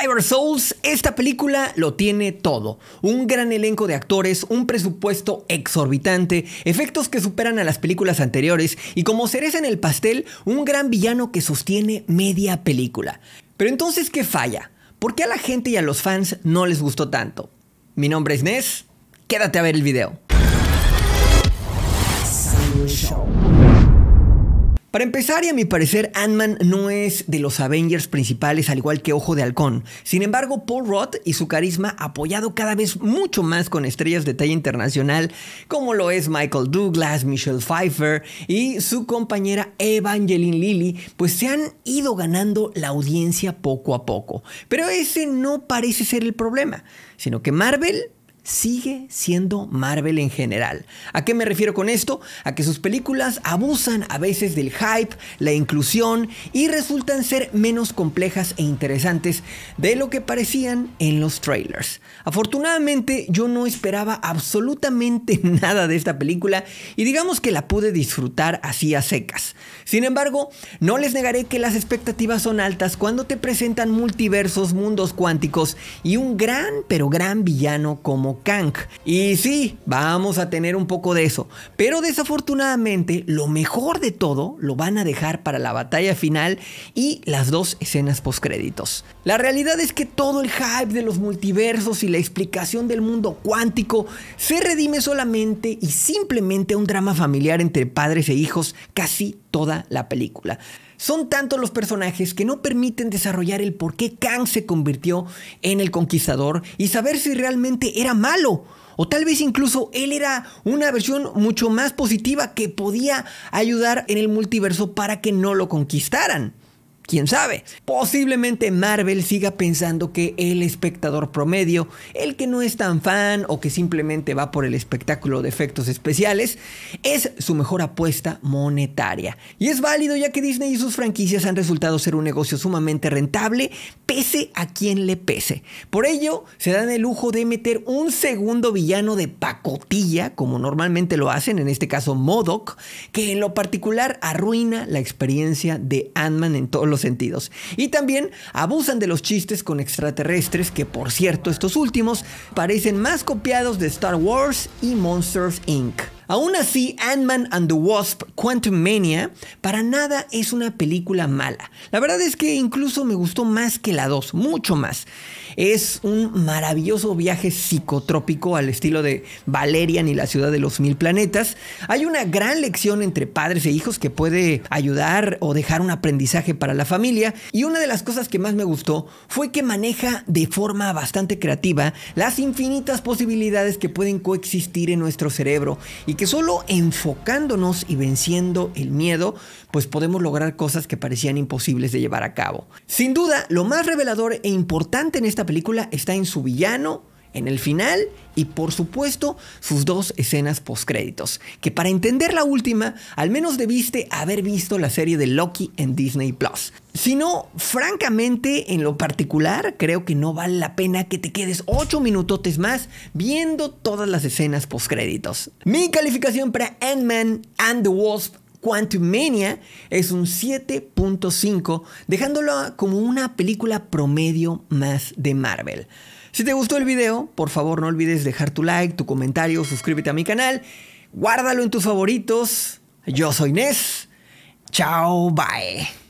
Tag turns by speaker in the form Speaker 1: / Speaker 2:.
Speaker 1: Cyber Souls, esta película lo tiene todo. Un gran elenco de actores, un presupuesto exorbitante, efectos que superan a las películas anteriores y como cereza en el pastel, un gran villano que sostiene media película. Pero entonces, ¿qué falla? ¿Por qué a la gente y a los fans no les gustó tanto? Mi nombre es Nes, quédate a ver el video. Para empezar, y a mi parecer, Ant-Man no es de los Avengers principales, al igual que Ojo de Halcón. Sin embargo, Paul Roth y su carisma, apoyado cada vez mucho más con estrellas de talla internacional, como lo es Michael Douglas, Michelle Pfeiffer y su compañera Evangeline Lilly, pues se han ido ganando la audiencia poco a poco. Pero ese no parece ser el problema, sino que Marvel sigue siendo Marvel en general. ¿A qué me refiero con esto? A que sus películas abusan a veces del hype, la inclusión y resultan ser menos complejas e interesantes de lo que parecían en los trailers. Afortunadamente yo no esperaba absolutamente nada de esta película y digamos que la pude disfrutar así a secas. Sin embargo, no les negaré que las expectativas son altas cuando te presentan multiversos, mundos cuánticos y un gran pero gran villano como y sí, vamos a tener un poco de eso. Pero desafortunadamente, lo mejor de todo lo van a dejar para la batalla final y las dos escenas postcréditos. La realidad es que todo el hype de los multiversos y la explicación del mundo cuántico se redime solamente y simplemente a un drama familiar entre padres e hijos casi toda la película. Son tantos los personajes que no permiten desarrollar el por qué Kang se convirtió en el conquistador y saber si realmente era malo. O tal vez incluso él era una versión mucho más positiva que podía ayudar en el multiverso para que no lo conquistaran. ¿Quién sabe? Posiblemente Marvel siga pensando que el espectador promedio, el que no es tan fan o que simplemente va por el espectáculo de efectos especiales, es su mejor apuesta monetaria. Y es válido ya que Disney y sus franquicias han resultado ser un negocio sumamente rentable, pese a quien le pese. Por ello, se dan el lujo de meter un segundo villano de pacotilla, como normalmente lo hacen, en este caso Modoc, que en lo particular arruina la experiencia de Ant-Man en todo los sentidos. Y también abusan de los chistes con extraterrestres que por cierto estos últimos parecen más copiados de Star Wars y Monsters Inc. Aún así, Ant-Man and the Wasp Quantum Mania, para nada es una película mala. La verdad es que incluso me gustó más que la 2, mucho más. Es un maravilloso viaje psicotrópico al estilo de Valerian y la ciudad de los mil planetas. Hay una gran lección entre padres e hijos que puede ayudar o dejar un aprendizaje para la familia. Y una de las cosas que más me gustó fue que maneja de forma bastante creativa las infinitas posibilidades que pueden coexistir en nuestro cerebro y que solo enfocándonos y venciendo el miedo, pues podemos lograr cosas que parecían imposibles de llevar a cabo. Sin duda, lo más revelador e importante en esta película está en su villano, en el final y por supuesto sus dos escenas postcréditos, que para entender la última al menos debiste haber visto la serie de Loki en Disney Plus. Si no, francamente, en lo particular, creo que no vale la pena que te quedes 8 minutotes más viendo todas las escenas postcréditos. Mi calificación para Ant-Man and the Wasp Quantumania es un 7.5, dejándolo como una película promedio más de Marvel. Si te gustó el video, por favor no olvides dejar tu like, tu comentario, suscríbete a mi canal, guárdalo en tus favoritos. Yo soy Nes. Chao, bye.